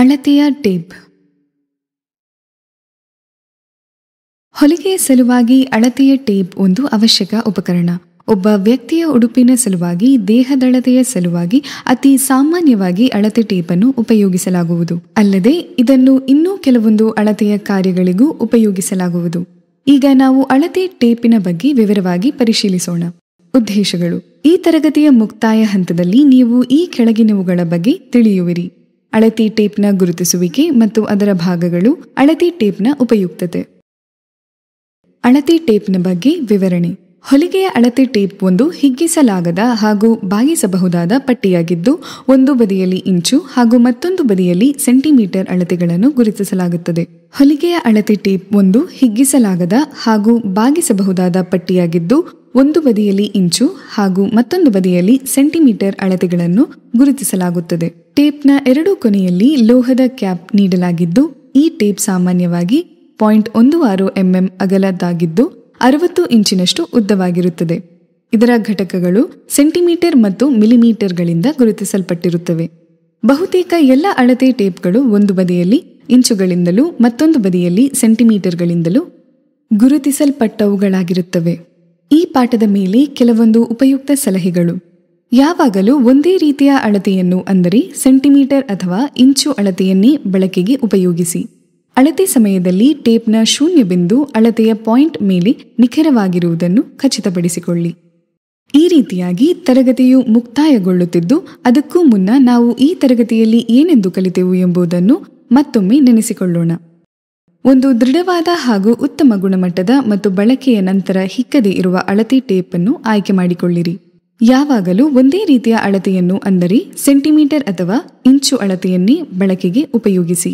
ಅಳತೆಯ ಟೇಪ್ ಹೊಲಿಗೆಯ ಸಲುವಾಗಿ ಅಳತೆಯ ಟೇಪ್ ಒಂದು ಅವಶ್ಯಕ ಉಪಕರಣ ಒಬ್ಬ ವ್ಯಕ್ತಿಯ ಉಡುಪಿನ ಸಲುವಾಗಿ ದೇಹದಳತೆಯ ಸಲುವಾಗಿ ಅತಿ ಸಾಮಾನ್ಯವಾಗಿ ಅಳತೆ ಅನ್ನು ಉಪಯೋಗಿಸಲಾಗುವುದು ಅಲ್ಲದೆ ಇದನ್ನು ಇನ್ನೂ ಕೆಲವೊಂದು ಅಳತೆಯ ಕಾರ್ಯಗಳಿಗೂ ಉಪಯೋಗಿಸಲಾಗುವುದು ಈಗ ನಾವು ಅಳತೆ ಟೇಪಿನ ಬಗ್ಗೆ ವಿವರವಾಗಿ ಪರಿಶೀಲಿಸೋಣ ಉದ್ದೇಶಗಳು ಈ ತರಗತಿಯ ಮುಕ್ತಾಯ ಹಂತದಲ್ಲಿ ನೀವು ಈ ಕೆಳಗಿನವುಗಳ ಬಗ್ಗೆ ತಿಳಿಯುವಿರಿ ಅಳತಿ ಟೇಪ್ನ ಗುರುತಿಸುವಿಕೆ ಮತ್ತು ಅದರ ಭಾಗಗಳು ಅಳತಿ ಟೇಪ್ನ ಉಪಯುಕ್ತತೆ ಅಳತಿ ಟೇಪ್ನ ಬಗ್ಗೆ ವಿವರಣೆ ಹೊಲಿಗೆಯ ಅಳತೆ ಟೇಪ್ ಒಂದು ಹಿಗ್ಗಿಸಲಾಗದ ಹಾಗೂ ಬಾಗಿಸಬಹುದಾದ ಪಟ್ಟಿಯಾಗಿದ್ದು ಒಂದು ಬದಿಯಲ್ಲಿ ಇಂಚು ಹಾಗೂ ಮತ್ತೊಂದು ಬದಿಯಲ್ಲಿ ಸೆಂಟಿಮೀಟರ್ ಅಳತೆಗಳನ್ನು ಗುರುತಿಸಲಾಗುತ್ತದೆ ಹೊಲಿಗೆಯ ಅಳತೆ ಟೇಪ್ ಒಂದು ಹಿಗ್ಗಿಸಲಾಗದ ಹಾಗೂ ಬಾಗಿಸಬಹುದಾದ ಪಟ್ಟಿಯಾಗಿದ್ದು ಒಂದು ಬದಿಯಲ್ಲಿ ಇಂಚು ಹಾಗೂ ಮತ್ತೊಂದು ಬದಿಯಲ್ಲಿ ಸೆಂಟಿಮೀಟರ್ ಅಳತೆಗಳನ್ನು ಗುರುತಿಸಲಾಗುತ್ತದೆ ಟೇಪ್ನ ಎರಡೂ ಕೊನೆಯಲ್ಲಿ ಲೋಹದ ಕ್ಯಾಪ್ ನೀಡಲಾಗಿದ್ದು ಈ ಟೇಪ್ ಸಾಮಾನ್ಯವಾಗಿ ಪಾಯಿಂಟ್ ಒಂದು ಆರು ಎಂಎಂ ಅಗಲದ್ದಾಗಿದ್ದು ಅರವತ್ತು ಇಂಚಿನಷ್ಟು ಉದ್ದವಾಗಿರುತ್ತದೆ ಇದರ ಘಟಕಗಳು ಸೆಂಟಿಮೀಟರ್ ಮತ್ತು ಮಿಲಿಮೀಟರ್ಗಳಿಂದ ಗುರುತಿಸಲ್ಪಟ್ಟಿರುತ್ತವೆ ಬಹುತೇಕ ಎಲ್ಲ ಅಳತೆ ಟೇಪ್ಗಳು ಒಂದು ಬದಿಯಲ್ಲಿ ಇಂಚುಗಳಿಂದಲೂ ಮತ್ತೊಂದು ಬದಿಯಲ್ಲಿ ಸೆಂಟಿಮೀಟರ್ಗಳಿಂದಲೂ ಗುರುತಿಸಲ್ಪಟ್ಟವುಗಳಾಗಿರುತ್ತವೆ ಈ ಪಾಠದ ಮೇಲೆ ಕೆಲವೊಂದು ಉಪಯುಕ್ತ ಸಲಹೆಗಳು ಯಾವಾಗಲೂ ಒಂದೇ ರೀತಿಯ ಅಳತೆಯನ್ನು ಅಂದರೆ ಸೆಂಟಿಮೀಟರ್ ಅಥವಾ ಇಂಚು ಅಳತೆಯನ್ನೇ ಬಳಕೆಗೆ ಉಪಯೋಗಿಸಿ ಅಳತೆ ಸಮಯದಲ್ಲಿ ಟೇಪ್ನ ಶೂನ್ಯ ಬಿಂದು ಅಳತೆಯ ಪಾಯಿಂಟ್ ಮೇಲೆ ನಿಖರವಾಗಿರುವುದನ್ನು ಖಚಿತಪಡಿಸಿಕೊಳ್ಳಿ ಈ ರೀತಿಯಾಗಿ ತರಗತಿಯು ಮುಕ್ತಾಯಗೊಳ್ಳುತ್ತಿದ್ದು ಅದಕ್ಕೂ ಮುನ್ನ ನಾವು ಈ ತರಗತಿಯಲ್ಲಿ ಏನೆಂದು ಕಲಿತೆವು ಎಂಬುದನ್ನು ಮತ್ತೊಮ್ಮೆ ನೆನೆಸಿಕೊಳ್ಳೋಣ ಒಂದು ದೃಢವಾದ ಹಾಗೂ ಉತ್ತಮ ಗುಣಮಟ್ಟದ ಮತ್ತು ಬಳಕೆಯ ನಂತರ ಹಿಕ್ಕದೇ ಇರುವ ಅಳತೆ ಟೇಪ್ ಅನ್ನು ಆಯ್ಕೆ ಮಾಡಿಕೊಳ್ಳಿರಿ ಯಾವಾಗಲೂ ಒಂದೇ ರೀತಿಯ ಅಳತೆಯನ್ನು ಅಂದರೆ ಸೆಂಟಿಮೀಟರ್ ಅಥವಾ ಇಂಚು ಅಳತೆಯನ್ನೇ ಬಳಕೆಗೆ ಉಪಯೋಗಿಸಿ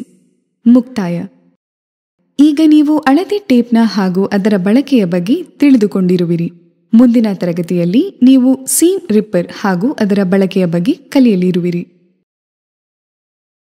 ಮುಕ್ತಾಯ ಈಗ ನೀವು ಅಳತೆ ಟೇಪ್ನ ಹಾಗೂ ಅದರ ಬಳಕೆಯ ಬಗ್ಗೆ ತಿಳಿದುಕೊಂಡಿರುವಿರಿ ಮುಂದಿನ ತರಗತಿಯಲ್ಲಿ ನೀವು ಸೀಮ್ ರಿಪ್ಪರ್ ಹಾಗೂ ಅದರ ಬಳಕೆಯ ಬಗ್ಗೆ ಕಲಿಯಲಿರುವಿರಿ